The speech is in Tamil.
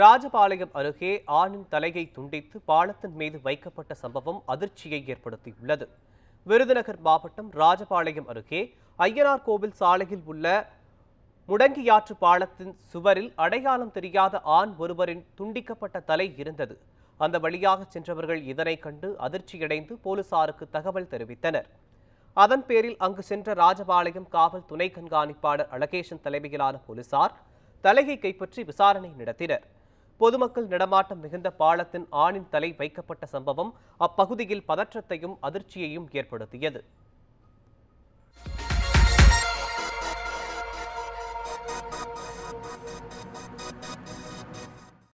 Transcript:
ராஜபாளையம் அருகே ஆணின் தலையை துண்டித்து பாலத்தின் மீது வைக்கப்பட்ட சம்பவம் அதிர்ச்சியை ஏற்படுத்தியுள்ளது விருதுநகர் மாவட்டம் ராஜபாளையம் அருகே ஐயனார் கோவில் சாலையில் உள்ள முடங்கியாற்று பாலத்தின் சுவரில் அடையாளம் தெரியாத ஆண் ஒருவரின் துண்டிக்கப்பட்ட தலை இருந்தது அந்த வழியாக சென்றவர்கள் இதனை கண்டு அதிர்ச்சியடைந்து போலீசாருக்கு தகவல் தெரிவித்தனர் அதன் பேரில் அங்கு சென்ற ராஜபாளையம் காவல் துணை கண்காணிப்பாளர் அலகேஷன் தலைமையிலான போலீசார் தலையை கைப்பற்றி விசாரணை நடத்தினர் பொதுமக்கள் நடமாட்டம் மிகுந்த பாலத்தின் ஆணின் தலை வைக்கப்பட்ட சம்பவம் அப்பகுதியில் பதற்றத்தையும் அதிர்ச்சியையும் ஏற்படுத்தியது